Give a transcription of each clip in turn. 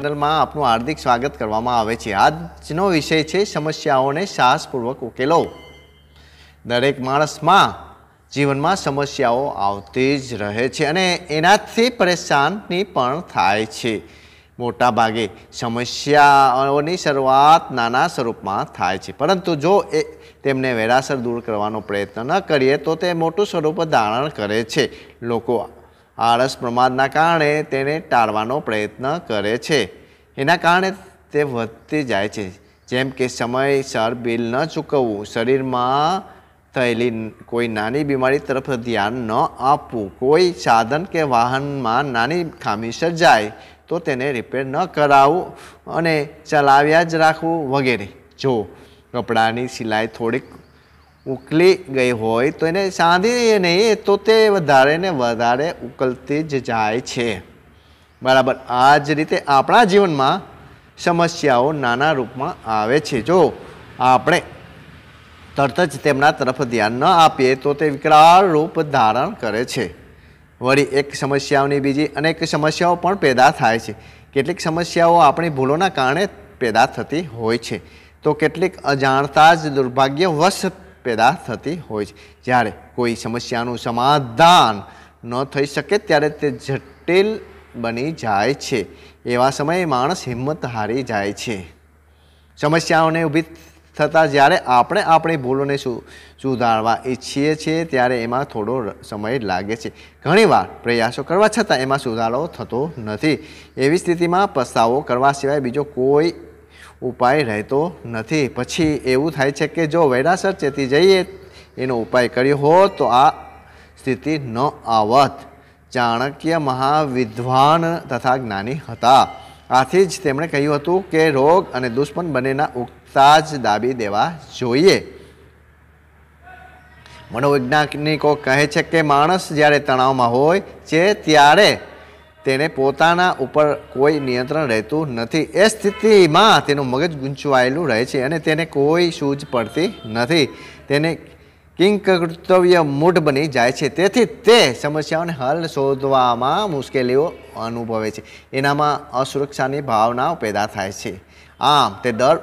ચેનલમાં આપનું હાર્દિક સ્વાગત કરવામાં આવે છે આજનો વિષય છે સમસ્યાઓને સાહસપૂર્વક ઉકેલો દરેક માણસમાં જીવનમાં સમસ્યાઓ આવતી જ રહે છે અને એનાથી પરેશાની પણ થાય છે મોટાભાગે સમસ્યાઓની શરૂઆત નાના સ્વરૂપમાં થાય છે પરંતુ જો એ તેમને વેરાસર દૂર કરવાનો પ્રયત્ન ન કરીએ તો તે મોટું સ્વરૂપ ધારણ કરે છે લોકો આળસ પ્રમાદના કારણે તેને ટાળવાનો પ્રયત્ન કરે છે એના કારણે તે વધતી જાય છે જેમ કે સમયસર બિલ ન ચૂકવવું શરીરમાં થયેલી કોઈ નાની બીમારી તરફ ધ્યાન ન આપવું કોઈ સાધન કે વાહનમાં નાની ખામી સર્જાય તો તેને રિપેર ન કરાવવું અને ચલાવ્યા જ રાખવું વગેરે જો કપડાની સિલાઈ થોડીક ઉકલી ગઈ હોય તો એને સાંધી નહીં તો તે વધારે ને વધારે ઉકલતી જ જાય છે બરાબર આ જ રીતે આપણા જીવનમાં સમસ્યાઓ નાના રૂપમાં આવે છે જો આપણે તરત જ તેમના તરફ ધ્યાન ન આપીએ તો તે વિકરાળ રૂપ ધારણ કરે છે વળી એક સમસ્યાઓની બીજી અનેક સમસ્યાઓ પણ પેદા થાય છે કેટલીક સમસ્યાઓ આપણી ભૂલોના કારણે પેદા થતી હોય છે તો કેટલીક અજાણતા જ દુર્ભાગ્યવશ પેદા થતી હોય છે જ્યારે કોઈ સમસ્યાનું સમાધાન ન થઈ શકે ત્યારે તે જટિલ બની જાય છે એવા સમયે માણસ હિંમત હારી જાય છે સમસ્યાઓને ઊભી થતાં જ્યારે આપણે આપણી ભૂલોને સુ સુધારવા ઈચ્છીએ છીએ ત્યારે એમાં થોડો સમય લાગે છે ઘણીવાર પ્રયાસો કરવા છતાં એમાં સુધારો થતો નથી એવી સ્થિતિમાં પસ્તાવો કરવા સિવાય બીજો કોઈ ઉપાય રહેતો નથી પછી એવું થાય છે કે જો વૈરાસર ચેતી જઈએ એનો ઉપાય કર્યો હોત તો આ સ્થિતિ ન આવત ચાણક્ય મહાવિદ્વાન તથા જ્ઞાની હતા આથી જ તેમણે કહ્યું હતું કે રોગ અને દુશ્મન બંનેના ઉગતા જ દાબી દેવા જોઈએ મનોવૈજ્ઞાનિકો કહે છે કે માણસ જ્યારે તણાવમાં હોય છે ત્યારે તેને પોતાના ઉપર કોઈ નિયંત્રણ રહેતું નથી એ સ્થિતિમાં તેનું મગજ ગૂંચવાયેલું રહે છે અને તેને કોઈ સૂઝ પડતી નથી તેને કિંગ કર્તવ્ય મૂઢ બની જાય છે તેથી તે સમસ્યાઓને હલ શોધવામાં મુશ્કેલીઓ અનુભવે છે એનામાં અસુરક્ષાની ભાવનાઓ પેદા થાય છે આમ તે ડર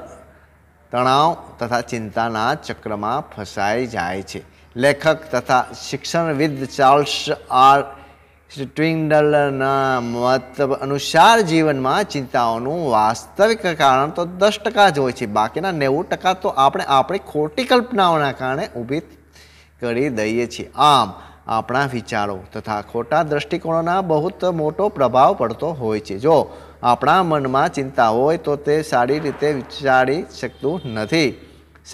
તણાવ તથા ચિંતાના ચક્રમાં ફસાઈ જાય છે લેખક તથા શિક્ષણવિદ ચાર્લ્સ આર શ્રી ટ્વિંગડલના મત અનુસાર જીવનમાં ચિંતાઓનું વાસ્તવિક કારણ તો દસ ટકા જ હોય છે બાકીના નેવું ટકા તો આપણે આપણી ખોટી કલ્પનાઓના કારણે ઊભી કરી દઈએ છીએ આમ આપણા વિચારો તથા ખોટા દ્રષ્ટિકોણોના બહુ મોટો પ્રભાવ પડતો હોય છે જો આપણા મનમાં ચિંતા હોય તો તે સારી રીતે વિચારી શકતું નથી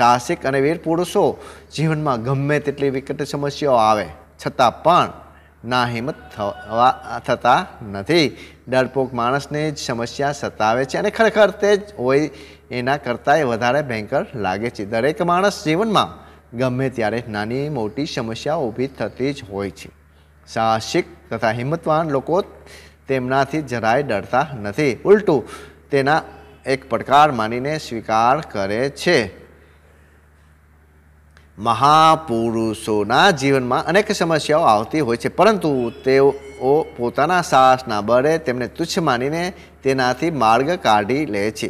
સાહસિક અને વીર પુરુષો જીવનમાં ગમે તેટલી વિકટ સમસ્યાઓ આવે છતાં પણ નાહિંમત થવા થતા નથી ડરપોક માણસને જ સમસ્યા સતાવે છે અને ખરેખર તે જ હોય એના કરતાંય વધારે ભયંકર લાગે છે દરેક માણસ જીવનમાં ગમે ત્યારે નાની મોટી સમસ્યા ઊભી થતી જ હોય છે સાહસિક તથા હિંમતવાન લોકો તેમનાથી જરાય ડરતા નથી ઉલટું તેના એક પડકાર માનીને સ્વીકાર કરે છે મહાપુરુષોના જીવનમાં અનેક સમસ્યાઓ આવતી હોય છે પરંતુ તેઓ પોતાના સાહસના બળે તેમને તુચ્છ માનીને તેનાથી માર્ગ કાઢી લે છે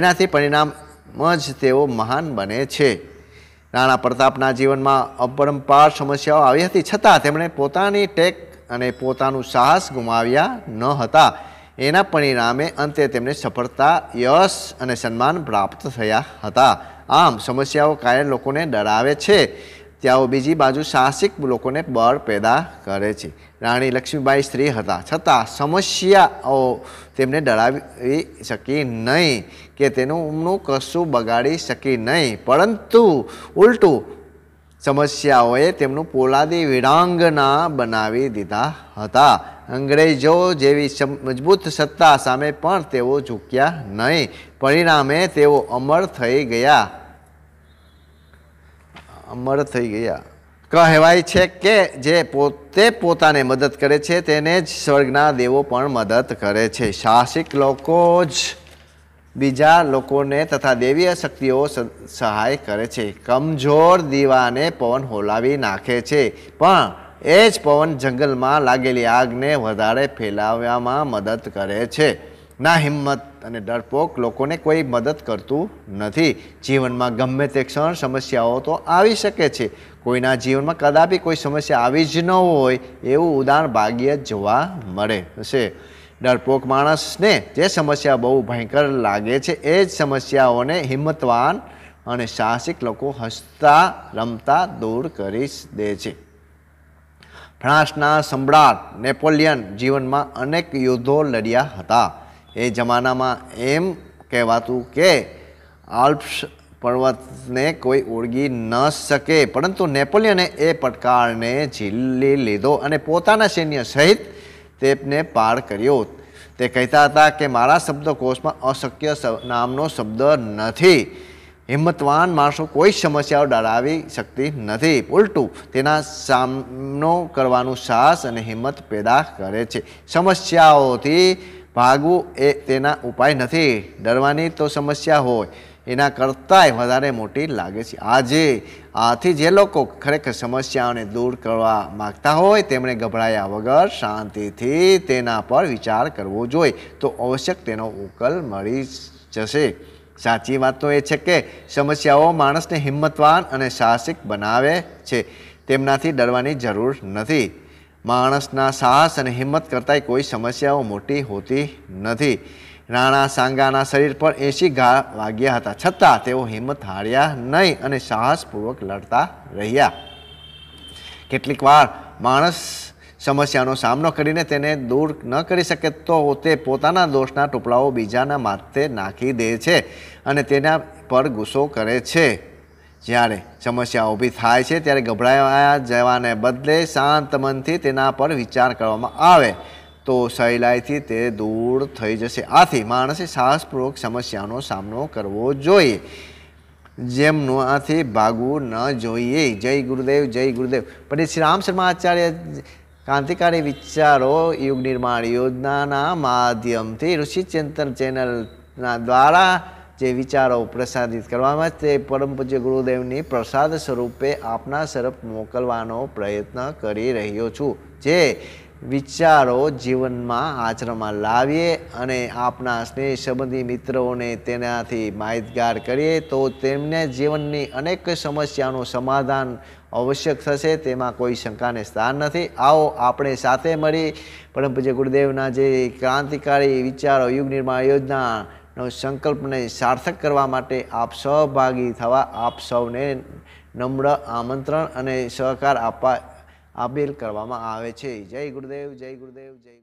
એનાથી પરિણામ જ તેઓ મહાન બને છે રાણા પ્રતાપના જીવનમાં અપરંપાર સમસ્યાઓ આવી હતી છતાં તેમણે પોતાની ટેક અને પોતાનું સાહસ ગુમાવ્યા ન હતા એના પરિણામે અંતે તેમને સફળતા યશ અને સન્માન પ્રાપ્ત થયા હતા આમ સમસ્યાઓ કાયમ લોકોને ડરાવે છે ત્યાં બીજી બાજુ સાહસિક લોકોને બળ પેદા કરે છે રાણી લક્ષ્મીબાઈ સ્ત્રી હતા છતાં સમસ્યાઓ તેમને ડરાવી શકી નહીં કે તેનું કશું બગાડી શકી નહીં પરંતુ ઉલટું સમસ્યાઓએ તેમનું પોલાદી વિરાંગના બનાવી દીધા હતા અંગ્રેજો જેવી મજબૂત સત્તા સામે પણ તેઓ ઝૂક્યા નહીં પરિણામે તેઓ અમર થઈ ગયા અમર થઈ ગયા કહેવાય છે કે જે પોતે પોતાને મદદ કરે છે તેને જ સ્વર્ગના દેવો પણ મદદ કરે છે સાહસિક લોકો જ બીજા લોકોને તથા દેવીય શક્તિઓ સહાય કરે છે કમજોર દીવાને પવન હોલાવી નાખે છે પણ એ જ પવન જંગલમાં લાગેલી આગને વધારે ફેલાવવામાં મદદ કરે છે ના હિંમત અને ડરપોક લોકોને કોઈ મદદ કરતું નથી જીવનમાં ગમે તે ક્ષણ સમસ્યાઓ તો આવી શકે છે કોઈના જીવનમાં કદાપી કોઈ સમસ્યા આવી જ ન હોય એવું ઉદાહરણ ભાગ્યે જ જોવા મળે હશે ડરપોક માણસને જે સમસ્યા બહુ ભયંકર લાગે છે એ જ સમસ્યાઓને હિંમતવાન અને સાહસિક લોકો હસતા રમતા દૂર કરી દે છે ફ્રાન્સના સમ્રાટ નેપોલિયન જીવનમાં અનેક યુદ્ધો લડ્યા હતા એ જમાનામાં એમ કહેવાતું કે આલ્પ્સ પર્વતને કોઈ ઓળગી ન શકે પરંતુ નેપોલિયને એ પડકારને ઝીલી લીધો અને પોતાના સૈન્ય સહિત તેમને પાર કર્યો તે કહેતા હતા કે મારા શબ્દકોશમાં અશક્ય નામનો શબ્દ નથી હિંમતવાન માણસો કોઈ સમસ્યાઓ ડરાવી શકતી નથી ઉલટું તેના સામનો કરવાનું સાહસ અને હિંમત પેદા કરે છે સમસ્યાઓથી ભાગવું એ તેના ઉપાય નથી ડરવાની તો સમસ્યા હોય એના કરતાંય વધારે મોટી લાગે છે આજે આથી જે લોકો ખરેખર સમસ્યાઓને દૂર કરવા માગતા હોય તેમણે ગભરાયા વગર શાંતિથી તેના પર વિચાર કરવો જોઈએ તો અવશ્યક તેનો ઉકેલ મળી જશે સાચી વાત તો એ છે કે સમસ્યાઓ માણસને હિંમતવાન અને સાહસિક બનાવે છે તેમનાથી ડરવાની જરૂર નથી માણસના સાહસ અને હિંમત કરતાંય કોઈ સમસ્યાઓ મોટી હોતી નથી રાણા સાંગાના શરીર પર એંશી ઘા વાગ્યા હતા છતાં તેઓ હિંમત હાર્યા નહીં અને સાહસપૂર્વક લડતા રહ્યા કેટલીક માણસ સમસ્યાનો સામનો કરીને તેને દૂર ન કરી શકે તો તે પોતાના દોષના ટુકડાઓ બીજાના માથે નાખી દે છે અને તેના પર ગુસ્સો કરે છે જ્યારે સમસ્યા ઊભી થાય છે ત્યારે ગભરાયા જવાને બદલે શાંત મનથી તેના પર વિચાર કરવામાં આવે તો સહેલાઈથી તે દૂર થઈ જશે આથી માણસે સાહસપૂર્વક સમસ્યાનો સામનો કરવો જોઈએ જેમનું આથી ભાગવું ન જોઈએ જય ગુરુદેવ જય ગુરુદેવ પંડિત શ્રી રામ શર્મા આચાર્ય ક્રાંતિકારી વિચારો યુગ નિર્માણ યોજનાના માધ્યમથી ઋષિ ચિંતન ચેનલના દ્વારા જે વિચારો પ્રસારિત કરવામાં તે પરમ પૂજ્ય ગુરુદેવની પ્રસાદ સ્વરૂપે આપના સરફ મોકલવાનો પ્રયત્ન કરી રહ્યો છું જે વિચારો જીવનમાં આચરણમાં લાવીએ અને આપના સ્નેહ સંબંધી મિત્રોને તેનાથી માહિતગાર કરીએ તો તેમને જીવનની અનેક સમસ્યાનું સમાધાન આવશ્યક થશે તેમાં કોઈ શંકાને સ્થાન નથી આવો આપણે સાથે મળી પરમ પૂજ્ય ગુરુદેવના જે ક્રાંતિકારી વિચારો યુગ નિર્માણ યોજના નો સંકલ્પને સાર્થક કરવા માટે આપ સહભાગી થવા આપ સૌને નમ્ર આમંત્રણ અને સહકાર આપવા આપીલ કરવામાં આવે છે જય ગુરુદેવ જય ગુરુદેવ જય